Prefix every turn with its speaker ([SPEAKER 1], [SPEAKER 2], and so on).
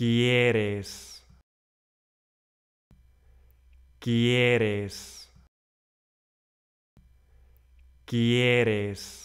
[SPEAKER 1] quieres, quieres, quieres.